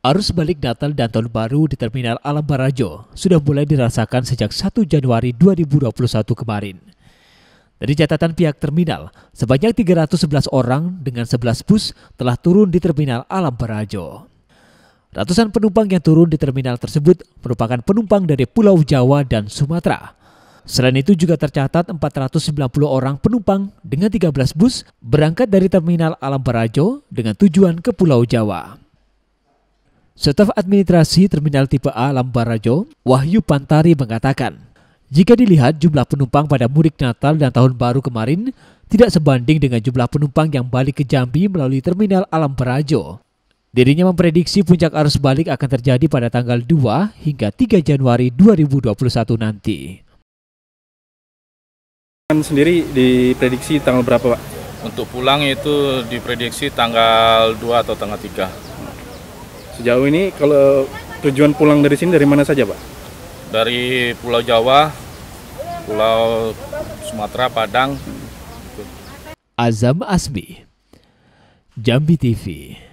Arus balik Natal dan Tahun Baru di Terminal Alam Barajo sudah mulai dirasakan sejak 1 Januari 2021 kemarin. Dari catatan pihak terminal, sebanyak 311 orang dengan 11 bus telah turun di Terminal Alam Barajo. Ratusan penumpang yang turun di terminal tersebut merupakan penumpang dari Pulau Jawa dan Sumatera. Selain itu juga tercatat 490 orang penumpang dengan 13 bus berangkat dari Terminal Alam Barajo dengan tujuan ke Pulau Jawa. Staf Administrasi Terminal Tipe A Lambarajo, Wahyu Pantari mengatakan, jika dilihat jumlah penumpang pada mudik Natal dan Tahun Baru kemarin tidak sebanding dengan jumlah penumpang yang balik ke Jambi melalui Terminal Alam Dirinya memprediksi puncak arus balik akan terjadi pada tanggal 2 hingga 3 Januari 2021 nanti. Kan sendiri diprediksi tanggal berapa Pak? Untuk pulang itu diprediksi tanggal 2 atau tanggal 3. Sejauh ini kalau tujuan pulang dari sini dari mana saja, Pak? Dari Pulau Jawa, Pulau Sumatera, Padang. Azam Asbi, Jambi TV.